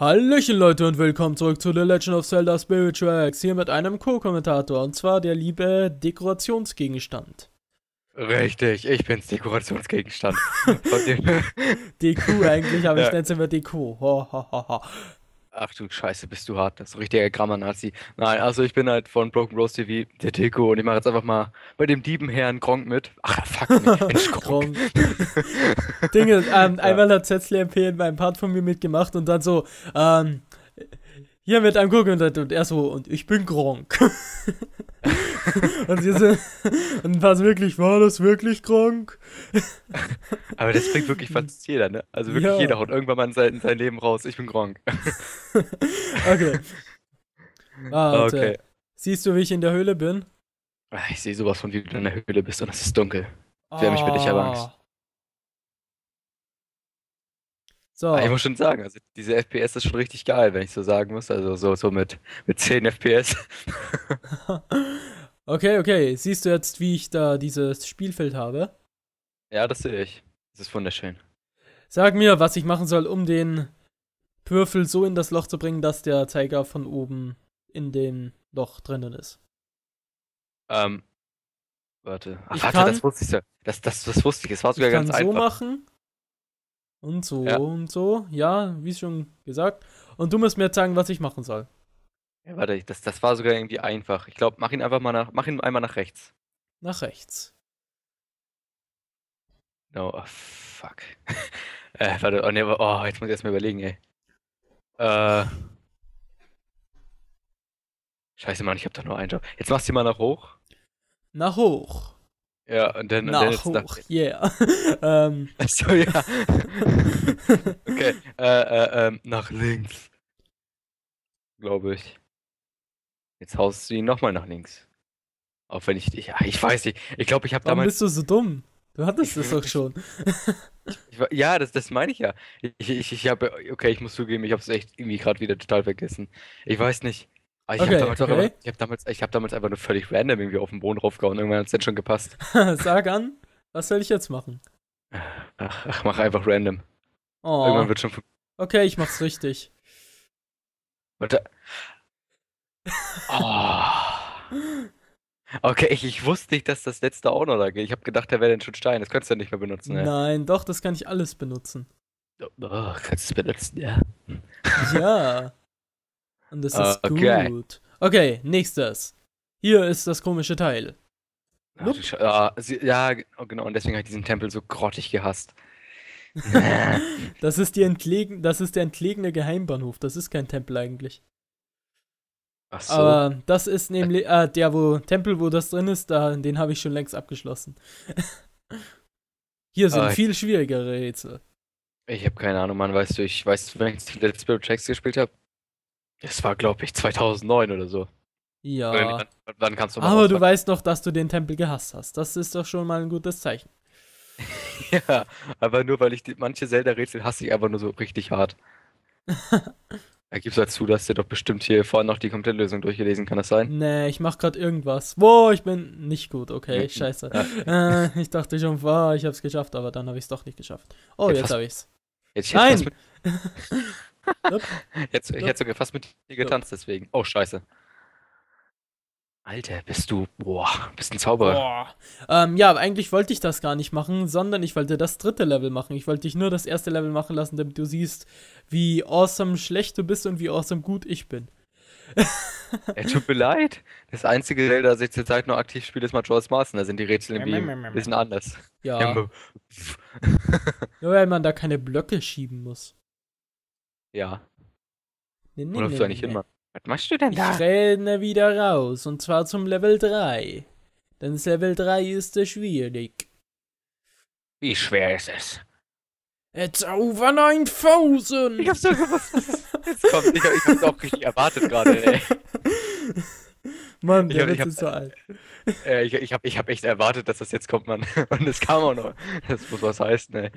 Hallöchen Leute und willkommen zurück zu The Legend of Zelda Spirit Tracks, hier mit einem Co-Kommentator, und zwar der liebe Dekorationsgegenstand. Richtig, ich bin's, Dekorationsgegenstand. Deku, eigentlich, aber ich nenne es immer Deku. Ho, Ach du Scheiße, bist du hart. Das ist ein richtiger Grammar-Nazi. Nein, also ich bin halt von Broken Rose TV, der Deko, und ich mache jetzt einfach mal bei dem Diebenherrn Gronk mit. Ach, fuck, Mensch, Gronk. Dinge, ähm, ja. einmal hat Zetzler MP in meinem Part von mir mitgemacht und dann so, ähm, hier mit einem Gurken und er so, und ich bin Gronk. und wir sind, und wirklich, war das wirklich Gronk? Aber das bringt wirklich fast jeder, ne? Also wirklich ja. jeder haut irgendwann mal in sein, sein Leben raus, ich bin Gronk. okay. Ah, okay. Siehst du, wie ich in der Höhle bin? Ah, ich sehe sowas von, wie du in der Höhle bist und es ist dunkel. Wer ah. mich bitte, ich habe Angst. So. Ah, ich muss schon sagen, also diese FPS ist schon richtig geil, wenn ich so sagen muss. Also so, so mit, mit 10 FPS. okay, okay. Siehst du jetzt, wie ich da dieses Spielfeld habe? Ja, das sehe ich. Das ist wunderschön. Sag mir, was ich machen soll, um den Würfel so in das Loch zu bringen, dass der Zeiger von oben in dem Loch drinnen ist. Ähm, warte. Ach, ich warte, das wusste ich ja. Das, das, das wusste ich. Es war sogar ich ganz kann einfach. so machen und so ja. und so. Ja, wie schon gesagt. Und du musst mir zeigen, was ich machen soll. Ja, warte, das, das war sogar irgendwie einfach. Ich glaube, mach ihn einfach mal nach. Mach ihn einmal nach rechts. Nach rechts. No, oh, fuck. äh, warte, oh, nee, oh, oh jetzt muss ich erstmal überlegen, ey. Äh. Scheiße, Mann, ich hab doch nur einen Job. Jetzt machst du ihn mal nach hoch. Nach hoch. Ja, und dann. Nach und dann hoch, nach... yeah. ähm. Achso, ja. okay, äh, äh, äh, nach links. Glaube ich. Jetzt haust du ihn nochmal nach links. Auch wenn ich. Ich, ich weiß nicht. Ich glaube, ich habe damals. Warum bist du so dumm? Du hattest es doch schon. ich, ja, das, das meine ich ja. Ich, ich, ich habe. Okay, ich muss zugeben, ich habe es echt irgendwie gerade wieder total vergessen. Ich weiß nicht. Aber ah, ich okay, habe okay. hab damals, hab damals einfach nur völlig random irgendwie auf den Boden draufgehauen. Irgendwann hat es dann schon gepasst. Sag an, was soll ich jetzt machen? Ach, ach mach einfach random. Oh. Irgendwann wird schon. Okay, ich mach's richtig. Warte. Oh. Okay, ich, ich, wusste nicht, dass das letzte auch noch da geht. Ich habe gedacht, der wäre denn schon Stein. Das könntest du ja nicht mehr benutzen. Ey. Ne? Nein, doch, das kann ich alles benutzen. Oh, kannst du es benutzen, ja? Ja. Und das ah, ist okay. gut. Okay, nächstes. Hier ist das komische Teil. Ach, ah, ja, ah, sie, ja, oh, genau, und deswegen habe ich diesen Tempel so grottig gehasst. das, ist die entlegen, das ist der entlegene Geheimbahnhof, das ist kein Tempel eigentlich. Ach so. Aber das ist nämlich, äh, der wo, Tempel, wo das drin ist, da, den habe ich schon längst abgeschlossen. Hier sind ah, viel schwierigere Rätsel. Ich habe keine Ahnung, Mann, weißt du, ich weiß, wenn ich Let's Spirit Tracks gespielt habe. Das war, glaube ich, 2009 oder so. Ja. Dann, dann kannst du Aber du weißt noch, dass du den Tempel gehasst hast. Das ist doch schon mal ein gutes Zeichen. ja, aber nur weil ich die, manche Zelda-Rätsel hasse ich einfach nur so richtig hart. da gibst halt zu, dass der doch bestimmt hier vorhin noch die komplette Lösung durchgelesen, kann das sein? Nee, ich mach grad irgendwas. Wo, ich bin nicht gut, okay, scheiße. äh, ich dachte schon, wow, ich hab's geschafft, aber dann habe ich's doch nicht geschafft. Oh, jetzt, jetzt habe ich's. Jetzt, jetzt Nein! Jetzt, Ich hätte sogar fast mit dir getanzt, deswegen. Oh, scheiße. Alter, bist du, boah, bist ein Zauberer. Ähm, ja, eigentlich wollte ich das gar nicht machen, sondern ich wollte das dritte Level machen. Ich wollte dich nur das erste Level machen lassen, damit du siehst, wie awesome schlecht du bist und wie awesome gut ich bin. Ey, tut mir leid. Das einzige Zelda, das ich zurzeit noch aktiv spiele, ist Majora's Mask. Ne? Da sind die Rätsel irgendwie ein bisschen anders. Ja. ja. nur weil man da keine Blöcke schieben muss. Ja. Nee, nee, Wo nee, du eigentlich nee. hin, Mann? Was machst du denn da? Ich renne wieder raus und zwar zum Level 3. Denn das Level 3 ist sehr schwierig. Wie schwer ist es? It's over 9000! Ich hab's doch gewusst. Jetzt kommt, ich, ich hab's auch richtig erwartet gerade, ey. Mann, der ich, Witz ich hab, ist so alt. Äh, ich ich habe ich hab echt erwartet, dass das jetzt kommt, Mann. Und es kam auch noch. Das muss was heißen, ey.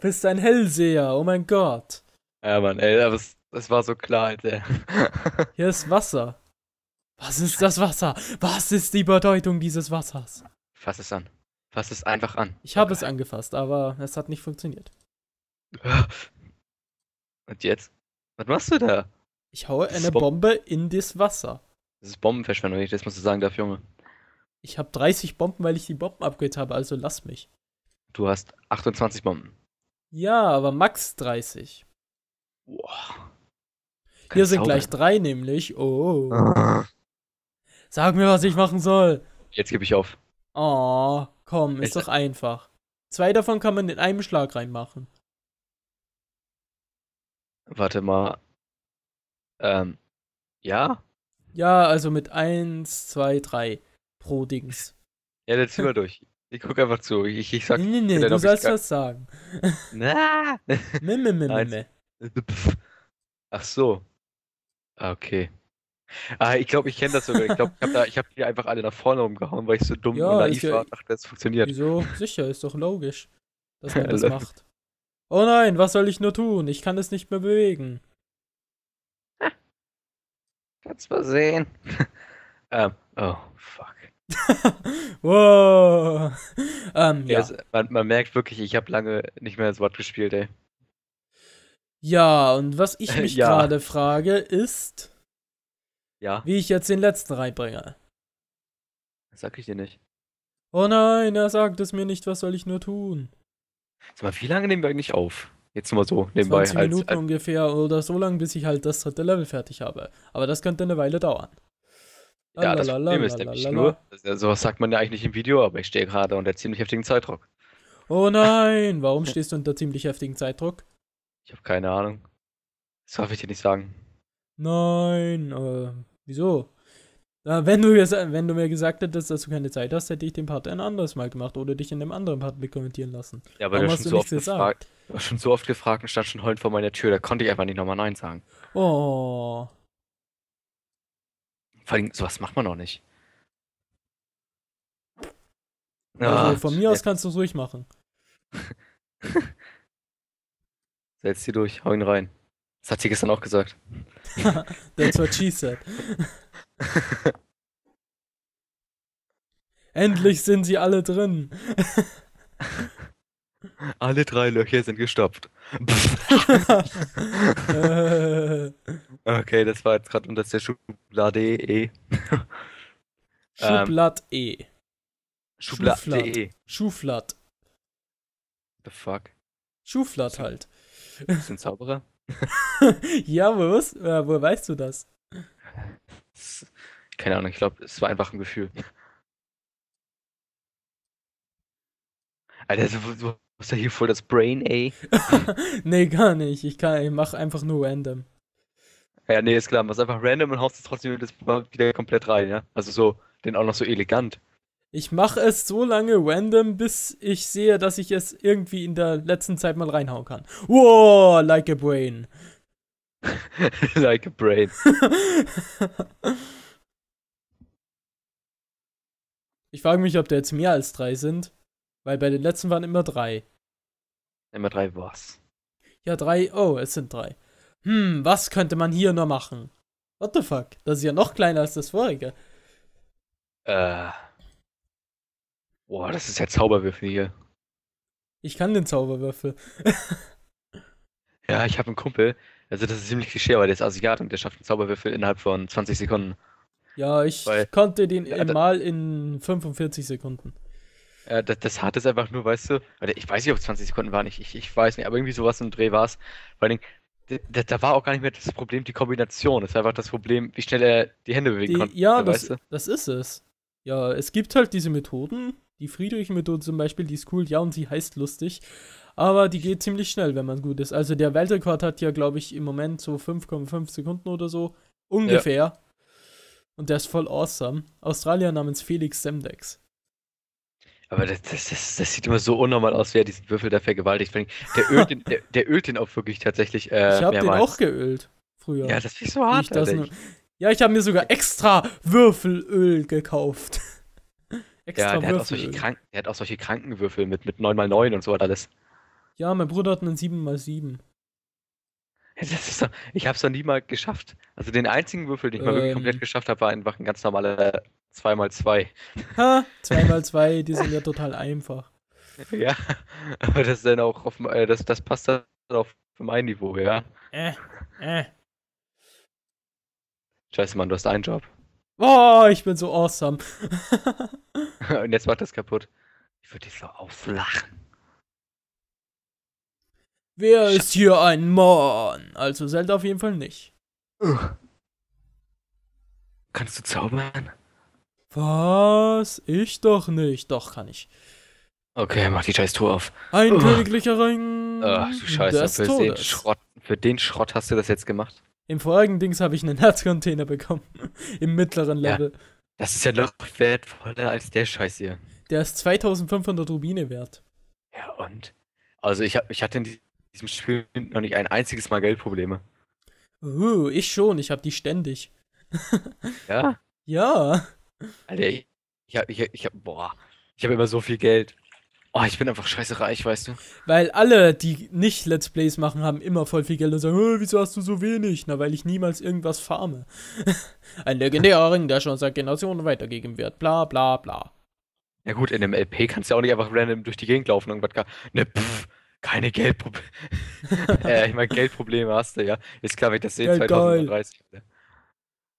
Bist ein Hellseher, oh mein Gott. Ja, Mann, ey, das, das war so klar, Alter. Hier ist Wasser. Was ist das Wasser? Was ist die Bedeutung dieses Wassers? Fass es an. Fass es einfach an. Ich habe okay. es angefasst, aber es hat nicht funktioniert. Und jetzt? Was machst du da? Ich haue das eine Bombe in das Wasser. Das ist Bombenverschwendung, wenn ich das musst du sagen darf, Junge. Ich habe 30 Bomben, weil ich die Bomben upgrade habe, also lass mich. Du hast 28 Bomben. Ja, aber max 30. Boah. Hier sind gleich drei nämlich. Oh. Sag mir, was ich machen soll. Jetzt gebe ich auf. Oh, komm, ist Echt? doch einfach. Zwei davon kann man in einem Schlag reinmachen. Warte mal. Ähm, ja? Ja, also mit eins, zwei, drei pro Dings. Ja, dann zieh mal durch. Ich guck einfach zu. Ich, ich, ich sag. Nee, nee, nee, du sollst was sagen. Na! Mimme, mimme, mimme. Ach so. Okay. Ah, ich glaube, ich kenne das sogar. Ich glaube, ich habe hab die einfach alle nach vorne umgehauen, weil ich so dumm ja, und naiv ja, war. Dachte, das funktioniert. Wieso? Sicher, ist doch logisch, dass man das macht. Oh nein, was soll ich nur tun? Ich kann es nicht mehr bewegen. Ha. Kannst mal sehen. ähm, oh, fuck. wow. Ähm, ja. ja. Also, man, man merkt wirklich, ich habe lange nicht mehr das Wort gespielt, ey. Ja, und was ich mich ja. gerade frage, ist, ja. wie ich jetzt den letzten reinbringe. Das sag ich dir nicht. Oh nein, er sagt es mir nicht, was soll ich nur tun? Sag mal, wie lange nehmen wir eigentlich auf? Jetzt mal so nebenbei. 20 Minuten als, als ungefähr oder so lange, bis ich halt das dritte Level fertig habe. Aber das könnte eine Weile dauern. Ja, das Problem ist nämlich nur, sowas sagt man ja eigentlich nicht im Video, aber ich stehe gerade unter ziemlich heftigen Zeitdruck. Oh nein, warum stehst du unter ziemlich heftigen Zeitdruck? Ich habe keine Ahnung. Das darf ich dir nicht sagen. Nein, äh, wieso? Äh, wenn, du, wenn du mir gesagt hättest, dass du keine Zeit hast, hätte ich den Part ein anderes Mal gemacht oder dich in einem anderen Part mitkommentieren lassen. Ja, aber Warum du hast schon, so oft gefragt, schon so oft gefragt und stand schon heulend vor meiner Tür. Da konnte ich einfach nicht nochmal Nein sagen. Oh. Vor allem, sowas macht man noch nicht. Also, ah, von mir aus kannst du es ruhig machen. Setz sie durch, hau ihn rein. Das hat sie gestern auch gesagt. That's what she said. Endlich sind sie alle drin. alle drei Löcher sind gestopft. okay, das war jetzt gerade unter der Schublade E. Schublade E. Schublade E. Schublade. The fuck? Schublade halt. Bist du ein Zauberer? ja, woher, weißt, äh, woher weißt du das? Keine Ahnung, ich glaube, es war einfach ein Gefühl. Alter, du hast ja hier voll das Brain, ey. nee, gar nicht. Ich, kann, ich mache einfach nur random. Ja, nee, ist klar. Mach einfach random und haust es trotzdem wieder komplett rein, ja? Also so, den auch noch so elegant. Ich mache es so lange random, bis ich sehe, dass ich es irgendwie in der letzten Zeit mal reinhauen kann. Wow, like a brain. like a brain. ich frage mich, ob da jetzt mehr als drei sind, weil bei den letzten waren immer drei. Immer drei was? Ja, drei. Oh, es sind drei. Hm, was könnte man hier nur machen? What the fuck? Das ist ja noch kleiner als das vorige. Äh. Uh. Boah, das ist ja Zauberwürfel hier. Ich kann den Zauberwürfel. ja, ich habe einen Kumpel. Also das ist ziemlich klischee, weil der ist Asiat und der schafft einen Zauberwürfel innerhalb von 20 Sekunden. Ja, ich Weil, konnte den ja, mal in 45 Sekunden. Ja, das, das hat es einfach nur, weißt du, ich weiß nicht, ob es 20 Sekunden waren, ich, ich, ich weiß nicht, aber irgendwie sowas im Dreh war es. Vor allem, da, da, war auch gar nicht mehr das Problem die Kombination, es war einfach das Problem, wie schnell er die Hände bewegen die, konnte. Ja, das, weißt du? das ist es. Ja, es gibt halt diese Methoden. Die Friedrich-Methode zum Beispiel, die ist cool, ja, und sie heißt lustig. Aber die geht ziemlich schnell, wenn man gut ist. Also der Weltrekord hat ja, glaube ich, im Moment so 5,5 Sekunden oder so. Ungefähr. Ja. Und der ist voll awesome. Australier namens Felix Semdex. Aber das, das, das, das, sieht immer so unnormal aus, wer diesen Würfel da vergewaltigt. Der ölt den, der, der ölt den auch wirklich tatsächlich. Äh, ich habe den auch geölt früher. Ja, das ist so hart. Ich das, ne, ja, ich habe mir sogar extra Würfelöl gekauft. extra ja, der Würfelöl. Hat auch solche der hat auch solche Krankenwürfel mit, mit 9x9 und so hat alles. Ja, mein Bruder hat einen 7x7. So, ich habe es noch nie mal geschafft. Also den einzigen Würfel, den ich ähm, mal wirklich komplett ähm. geschafft habe, war einfach ein ganz normaler 2x2. Ha, 2x2, die sind ja total einfach. Ja, aber das dann auch auf, äh, das, das passt dann auf mein Niveau, ja. Äh, äh. Scheiße, Mann, du hast einen Job. Oh, ich bin so awesome. Und jetzt macht das kaputt. Ich würde dich so auflachen. Wer Sch ist hier ein Mann? Also Zelda auf jeden Fall nicht. Kannst du zaubern? Was? Ich doch nicht. Doch, kann ich. Okay, mach die scheiß Tour auf. Ein königlicher Ring. Ach du Scheiße, für den, Schrott, für den Schrott hast du das jetzt gemacht? Im vorigen Dings habe ich einen Herzcontainer bekommen. Im mittleren Level. Ja, das ist ja noch wertvoller als der Scheiß hier. Der ist 2500 Rubine wert. Ja, und? Also, ich, hab, ich hatte in diesem Spiel noch nicht ein einziges Mal Geldprobleme. Uh, ich schon. Ich habe die ständig. ja? Ja. Alter, ich, ich, hab, ich, ich hab, boah, immer so viel Geld. Oh, ich bin einfach scheiße reich, weißt du? Weil alle, die nicht Let's Plays machen, haben immer voll viel Geld und sagen, äh, wieso hast du so wenig? Na, weil ich niemals irgendwas farme. Ein legendärer Ring, der schon seit Generationen weitergegeben wird. Bla, bla, bla. Ja gut, in einem LP kannst du ja auch nicht einfach random durch die Gegend laufen und irgendwas. Ne, pff, keine Geldprobleme. äh, ich meine, Geldprobleme hast du, ja. Ist klar, wenn ich das sehe, 2030. Geil. Ne?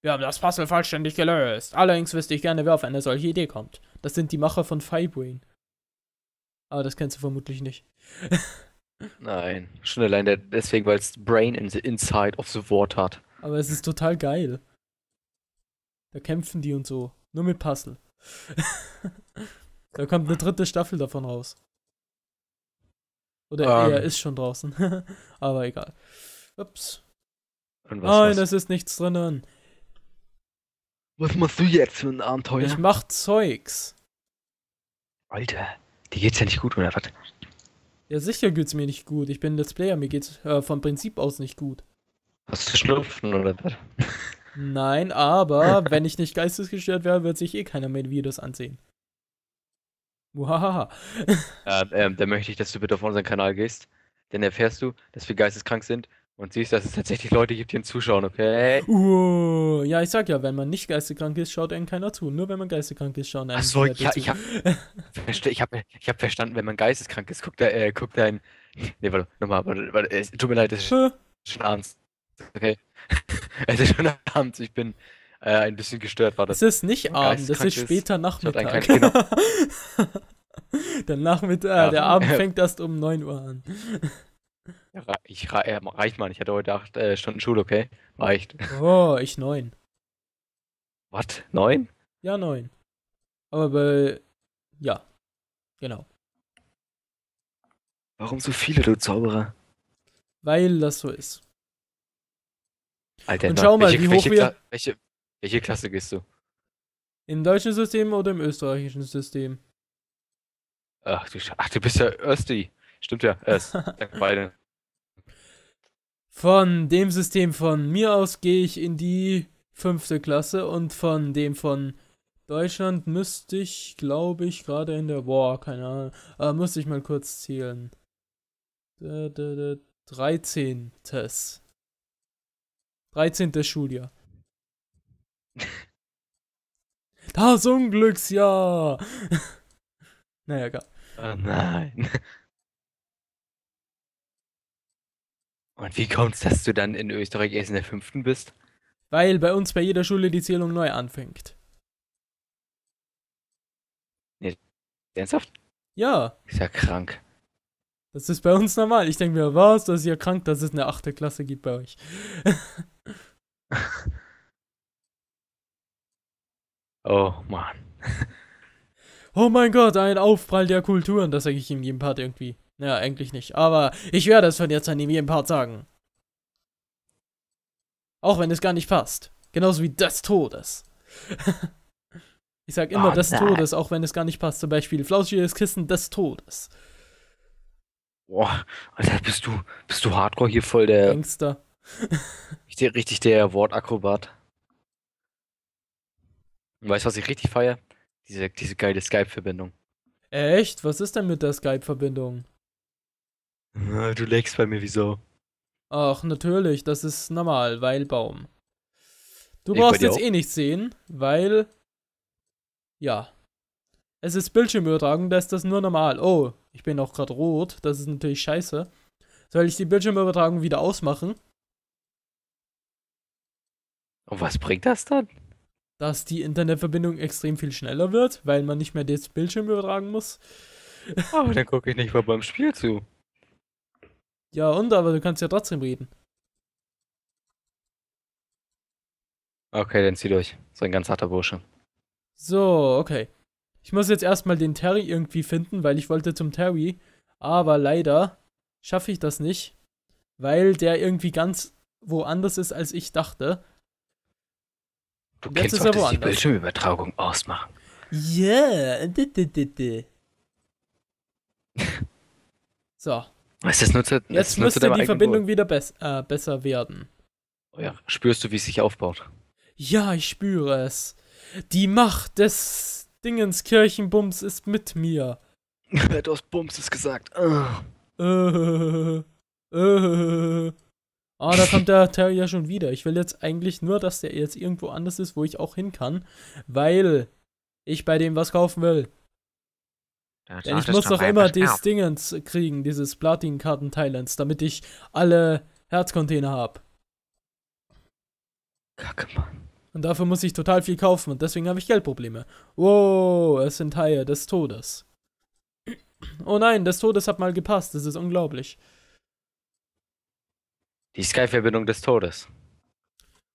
Wir haben das Puzzle vollständig gelöst. Allerdings wüsste ich gerne, wer auf eine solche Idee kommt. Das sind die Macher von Fibrain. Aber das kennst du vermutlich nicht. Nein, schon allein deswegen, weil es Brain in the Inside of the Wort hat. Aber es ist total geil. Da kämpfen die und so. Nur mit Puzzle. da kommt eine dritte Staffel davon raus. Oder um. Ähm. er ist schon draußen. Aber egal. Ups. Nein, was? es ist nichts drinnen. Was machst du jetzt für ein Abenteuer? Ich mach Zeugs. Alter. Dir geht's ja nicht gut, oder was? Ja, sicher geht's mir nicht gut. Ich bin Let's Player, mir geht's äh, vom Prinzip aus nicht gut. Hast du Schnupfen oder was? Nein, aber wenn ich nicht geistesgestört wäre, wird sich eh keiner mehr Videos ansehen. Muhahaha. ähm, ähm, dann möchte ich, dass du bitte auf unseren Kanal gehst. Dann erfährst du, dass wir geisteskrank sind, und siehst, dass es tatsächlich Leute gibt, die ihnen zuschauen, okay? Uh, ja, ich sag ja, wenn man nicht geisteskrank ist, schaut einem keiner zu. Nur wenn man geisteskrank ist, schauen einem Ach so, ja, zu. ich, hab, ich, hab, ich hab verstanden, wenn man geisteskrank ist, guckt, äh, guckt ein. Nee, warte, nochmal, warte, warte, es, tut mir leid, es ist schon abends. Okay. es ist schon abends, ich bin äh, ein bisschen gestört, war das. Es ist nicht abends, es ist später Nachmittag. Kein, genau. der Nachmittag, äh, ja. der Abend fängt erst um 9 Uhr an. Ja, ich, äh, reicht mal, ich hatte heute acht äh, Stunden Schule, okay? Reicht. Oh, ich neun. Was? Neun? Ja, neun. Aber bei. Ja. Genau. Warum so viele, du Zauberer? Weil das so ist. Alter, Und schau mal, welche, wie hoch welche, wir. Welche, welche Klasse gehst du? Im deutschen System oder im österreichischen System? Ach du, Sch Ach, du bist ja Östi. Stimmt ja, äh, danke beide. Von dem System von mir aus gehe ich in die fünfte Klasse und von dem von Deutschland müsste ich, glaube ich, gerade in der War, keine Ahnung, äh, müsste ich mal kurz zählen. 13. 13. Schuljahr. Das Unglücksjahr! naja, egal. Oh nein. Und wie kommt es, dass du dann in Österreich erst in der fünften bist? Weil bei uns bei jeder Schule die Zählung neu anfängt. Nee, ernsthaft? Ja. Ist ja krank. Das ist bei uns normal. Ich denke mir, was? Das ist ja krank, dass es eine achte Klasse gibt bei euch. oh Mann. Oh mein Gott, ein Aufprall der Kulturen, das sage ich in jedem Part irgendwie. Ja, eigentlich nicht. Aber ich werde es von jetzt an ihm jeden Part sagen. Auch wenn es gar nicht passt. Genauso wie des Todes. ich sag immer oh, des Todes, auch wenn es gar nicht passt. Zum Beispiel flauschiges Kissen des Todes. Boah, Alter, bist du, bist du hardcore hier voll der. Gangster. richtig, richtig der Wortakrobat. Weißt du, was ich richtig feiere? Diese, diese geile Skype-Verbindung. Echt? Was ist denn mit der Skype-Verbindung? Ah, du legst bei mir wieso? Ach, natürlich, das ist normal, weil Baum. Du ich brauchst jetzt auch? eh nichts sehen, weil. Ja. Es ist Bildschirmübertragung, da ist das nur normal. Oh, ich bin auch gerade rot, das ist natürlich scheiße. Soll ich die Bildschirmübertragung wieder ausmachen? Und was bringt das dann? Dass die Internetverbindung extrem viel schneller wird, weil man nicht mehr das Bildschirm übertragen muss. Aber dann gucke ich nicht mal beim Spiel zu. Ja, und, aber du kannst ja trotzdem reden. Okay, dann zieh durch. So ein ganz harter Bursche. So, okay. Ich muss jetzt erstmal den Terry irgendwie finden, weil ich wollte zum Terry. Aber leider schaffe ich das nicht, weil der irgendwie ganz woanders ist, als ich dachte. Du jetzt kennst ist doch die Bildschirmübertragung ausmachen. Yeah. so. Es ist nur zu, Jetzt müsste die Verbindung Uhr. wieder be äh, besser werden. Oh ja, spürst du, wie es sich aufbaut? Ja, ich spüre es. Die Macht des Dingens Kirchenbums ist mit mir. du hast Bumses gesagt. Ah, oh, da kommt der ja schon wieder. Ich will jetzt eigentlich nur, dass der jetzt irgendwo anders ist, wo ich auch hin kann, weil ich bei dem was kaufen will. Denn ich muss doch immer dieses Dingens kriegen, dieses Platin-Karten Thailands, damit ich alle Herzcontainer habe. Kacke, Mann. Und dafür muss ich total viel kaufen und deswegen habe ich Geldprobleme. Wow, es sind Haie des Todes. Oh nein, des Todes hat mal gepasst, das ist unglaublich. Die Sky-Verbindung des Todes.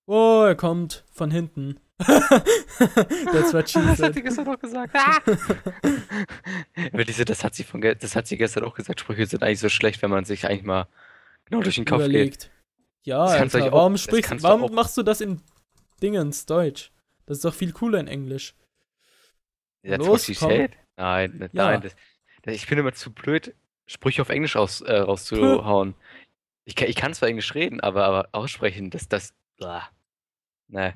Oh, er kommt von hinten das war cheesy. Das hat sie gestern auch gesagt. Ah! Aber diese, das hat sie von das hat sie gestern auch gesagt. Sprüche sind eigentlich so schlecht, wenn man sich eigentlich mal genau durch den Kopf legt. Ja, Alter, auch, warum sprichst, warum du machst du das in Dingens Deutsch? Das ist doch viel cooler in Englisch. Ja, Los, komm. Nein, nein, ja. nein das, das, ich bin immer zu blöd, Sprüche auf Englisch aus, äh, rauszuhauen. ich, ich kann zwar Englisch reden, aber, aber aussprechen, das, das, Nein.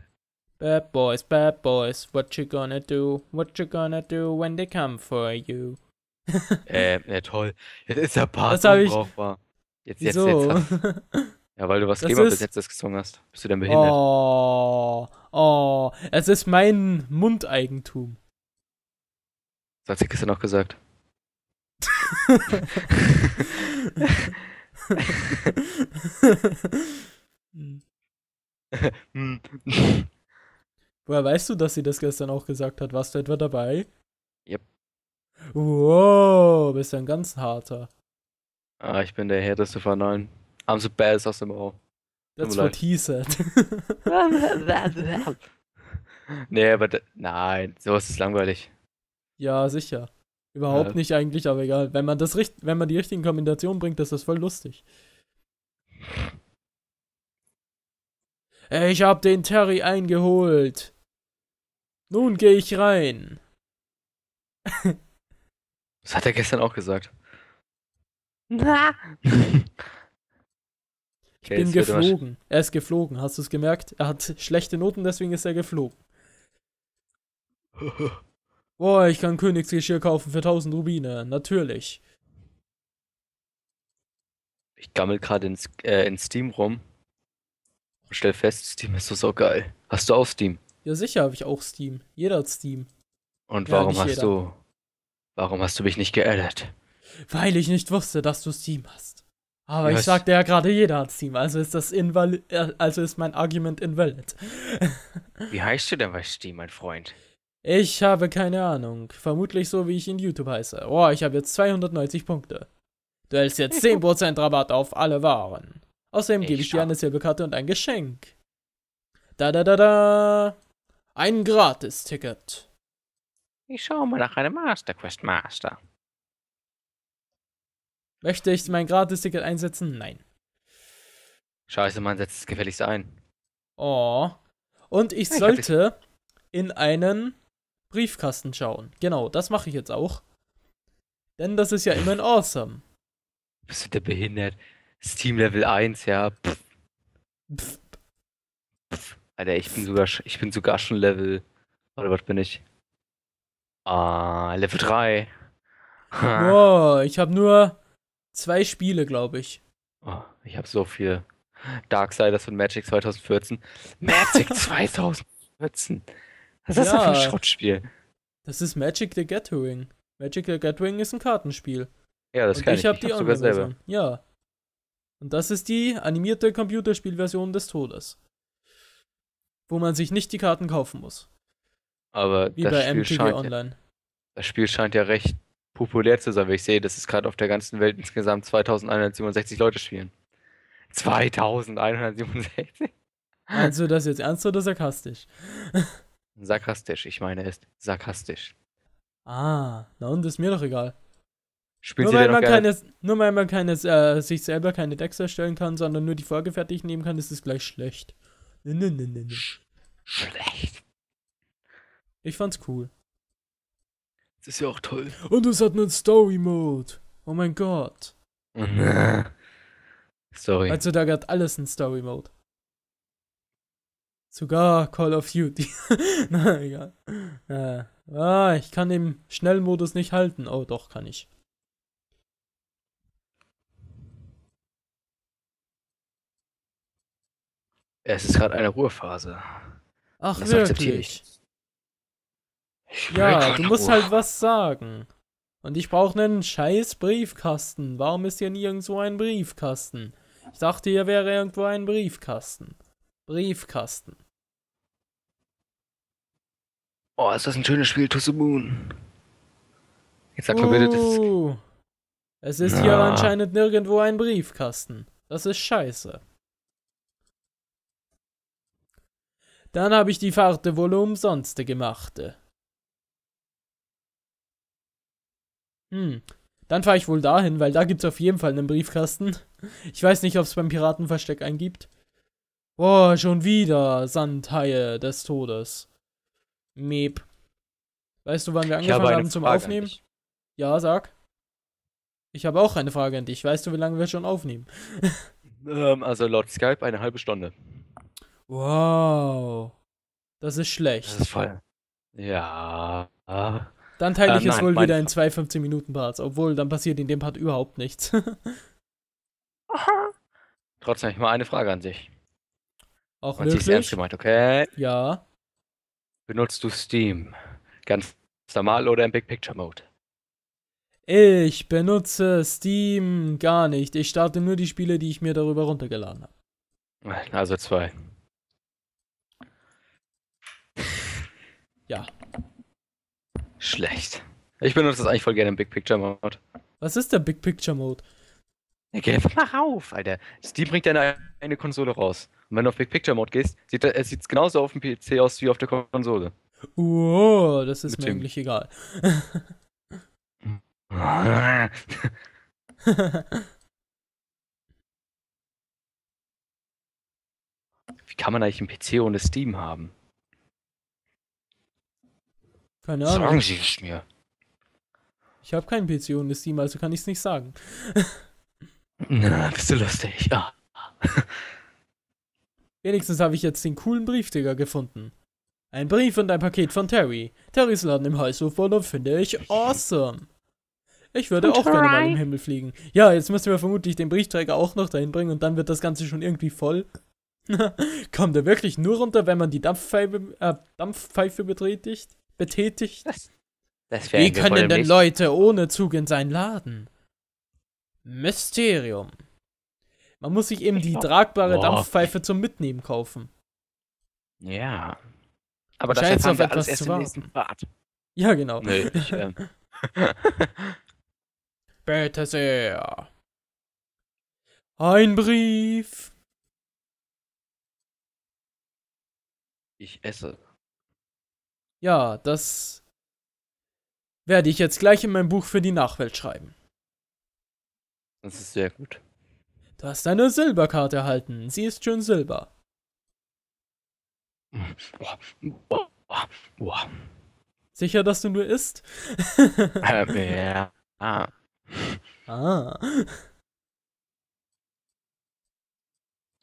Bad boys, bad boys, what you gonna do? What you gonna do when they come for you? äh, äh, toll. Jetzt ist der Part unbrauchbar. Ich... Jetzt, Wieso? jetzt, jetzt. jetzt. Ja, weil du was Geberbesetztes ist... gesungen hast. Bist du denn behindert? Oh, oh, es ist mein Mundeigentum. Das hat sie gestern auch gesagt. hm. Woher weißt du, dass sie das gestern auch gesagt hat? Warst du etwa dabei? Yep. Wow, bist du ein ganz harter. Ah, ich bin der härteste von allen. I'm the best aus dem Raum. That's what he said. nee, aber nein, sowas ist langweilig. Ja, sicher. Überhaupt ja. nicht eigentlich, aber egal. Wenn man das richt wenn man die richtigen Kombinationen bringt, ist das voll lustig. Äh, ich hab den Terry eingeholt. Nun gehe ich rein. das hat er gestern auch gesagt. Ich okay, bin geflogen. Er ist geflogen. Hast du es gemerkt? Er hat schlechte Noten, deswegen ist er geflogen. Boah, ich kann Königsgeschirr kaufen für 1000 Rubine. Natürlich. Ich gammel gerade ins, äh, in Steam rum stell fest, Steam ist so saugeil. Hast du auch Steam? Ja, sicher habe ich auch Steam. Jeder hat Steam. Und ja, warum hast jeder. du. Warum hast du mich nicht geaddet? Weil ich nicht wusste, dass du Steam hast. Aber ja, ich sagte ja gerade, jeder hat Steam, also ist das invalid, äh, also ist mein Argument invalid. wie heißt du denn bei Steam, mein Freund? Ich habe keine Ahnung. Vermutlich so, wie ich in YouTube heiße. Oh, ich habe jetzt 290 Punkte. Du hältst jetzt 10% Rabatt auf alle Waren. Außerdem gebe ich dir eine Silberkarte und ein Geschenk. Da da da da. Ein Gratis-Ticket. Ich schaue mal nach einem Master Quest Master. Möchte ich mein Gratis-Ticket einsetzen? Nein. Scheiße, man setzt es gefälligst ein. Oh. Und ich ja, sollte in einen Briefkasten schauen. Genau, das mache ich jetzt auch. Denn das ist ja immerhin ein Awesome. Bist du der behindert? Steam Level 1, ja. Pff. Pff. Alter, ich bin sogar ich bin sogar schon Level. Oder was bin ich? Ah, Level 3. Boah, ich habe nur zwei Spiele, glaube ich. Oh, ich habe so viel. Darksiders von Magic 2014. Magic 2014. Was ist ja, das für ein Schrottspiel? Das ist Magic the Gathering. Magic the Gathering ist ein Kartenspiel. Ja, das und kann ich. Ich habe die sogar selber. Ja. Und das ist die animierte Computerspielversion des Todes. Wo man sich nicht die Karten kaufen muss. Aber Wie das bei Spiel MTV scheint Online. Ja, das Spiel scheint ja recht populär zu sein, weil ich sehe, dass es gerade auf der ganzen Welt insgesamt 2167 Leute spielen. 2167? Meinst du das jetzt ernst oder sarkastisch? Sarkastisch, ich meine ist sarkastisch. Ah, na und ist mir doch egal. Spielen nur, weil man keine, nur weil man keine, äh, sich selber keine Decks erstellen kann, sondern nur die vorgefertigt nehmen kann, ist es gleich schlecht. Ne, ne, ne, ne, ne. Schlecht. Ich fand's cool. Das ist ja auch toll. Und es hat einen Story-Mode. Oh mein Gott. Sorry. Also da hat alles einen Story-Mode. Sogar Call of Duty. Na, egal. Äh, ah, ich kann im Schnellmodus nicht halten. Oh, doch, kann ich. Es ist gerade eine Ruhephase. Ach, das akzeptiere ich. ja, du musst Ruhe. halt was sagen. Und ich brauche einen scheiß Briefkasten. Warum ist hier nirgendwo ein Briefkasten? Ich dachte, hier wäre irgendwo ein Briefkasten. Briefkasten. Oh, ist das ein schönes Spiel, To the Moon. Jetzt sag uh, bitte, das Es ist ja. hier anscheinend nirgendwo ein Briefkasten. Das ist scheiße. Dann habe ich die Fahrt wohl umsonst gemacht. Äh. Hm. Dann fahre ich wohl dahin, weil da gibt es auf jeden Fall einen Briefkasten. Ich weiß nicht, ob es beim Piratenversteck einen gibt. Oh, schon wieder Sandhaie des Todes. Meep. Weißt du, wann wir angefangen habe haben zum Frage Aufnehmen? Ja, sag. Ich habe auch eine Frage an dich. Weißt du, wie lange wir schon aufnehmen? ähm, also laut Skype eine halbe Stunde. Wow. Das ist schlecht. Das ist voll. Ja. Dann teile ich äh, nein, es wohl wieder in zwei 15-Minuten-Parts, obwohl dann passiert in dem Part überhaupt nichts. Trotzdem, habe ich mal eine Frage an dich. Auch Und wirklich? Sie ist ernst gemeint, okay? Ja. Benutzt du Steam ganz normal oder im Big Picture Mode? Ich benutze Steam gar nicht. Ich starte nur die Spiele, die ich mir darüber runtergeladen habe. Also zwei. Ja. Schlecht. Ich benutze das eigentlich voll gerne im Big Picture Mode. Was ist der Big Picture Mode? Ja, geh einfach mal rauf, Alter. Steam bringt deine eine Konsole raus. Und wenn du auf Big Picture Mode gehst, sieht es sieht's genauso auf dem PC aus wie auf der Konsole. Oh, das ist Mit mir eigentlich egal. wie kann man eigentlich einen PC ohne Steam haben? Keine Ahnung. Sagen Sie es mir. Ich habe keinen PC ohne Steam, also kann ich es nicht sagen. Na, bist du lustig, ja. Ah. Wenigstens habe ich jetzt den coolen Briefträger gefunden. Ein Brief und ein Paket von Terry. Terrys Laden im Heißhofurlaub finde ich awesome. Ich würde und auch gerne mal im Himmel fliegen. Ja, jetzt müssen wir vermutlich den Briefträger auch noch dahin bringen und dann wird das Ganze schon irgendwie voll. Kommt er wirklich nur runter, wenn man die Dampfpfeife, äh, Dampfpfeife betätigt? betätigt. Das, Wie können denn Leute ohne Zug in seinen Laden? Mysterium. Man muss sich eben die tragbare Boah. Dampfpfeife zum Mitnehmen kaufen. Ja. Aber das scheint auf etwas zu warten. Ja, genau. Nö, ich, ähm. Bitte sehr. Ein Brief. Ich esse. Ja, das werde ich jetzt gleich in mein Buch für die Nachwelt schreiben. Das ist sehr gut. Du hast eine Silberkarte erhalten. Sie ist schön silber. Sicher, dass du nur isst? ähm, ja. Ah. ah.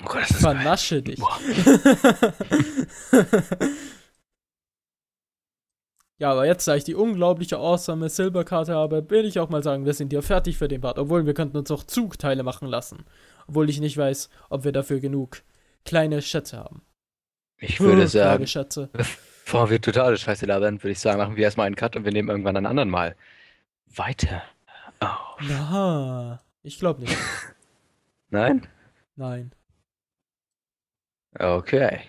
Oh Gott, das ist Vernasche geil. dich. Ja, aber jetzt, da ich die unglaubliche awesome Silberkarte habe, will ich auch mal sagen, wir sind ja fertig für den Part. Obwohl, wir könnten uns auch Zugteile machen lassen. Obwohl ich nicht weiß, ob wir dafür genug kleine Schätze haben. Ich würde hm, sagen, Schätze. bevor wir totale Scheiße labern, würde ich sagen, machen wir erstmal einen Cut und wir nehmen irgendwann einen anderen Mal weiter auf. Na, ich glaube nicht. Nein? Nein. Okay.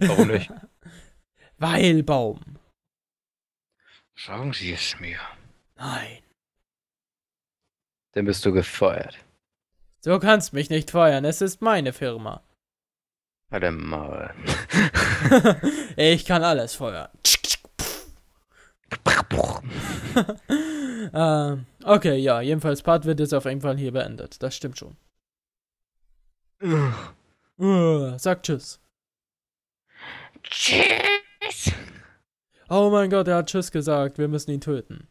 Warum nicht? Weil Baum. Sagen Sie es mir. Nein. Dann bist du gefeuert. Du kannst mich nicht feuern, es ist meine Firma. Warte halt mal. ich kann alles feuern. ähm, okay, ja, jedenfalls Part wird jetzt auf jeden Fall hier beendet. Das stimmt schon. Uh, sag Tschüss. Tschüss. Oh mein Gott, er hat Tschüss gesagt, wir müssen ihn töten.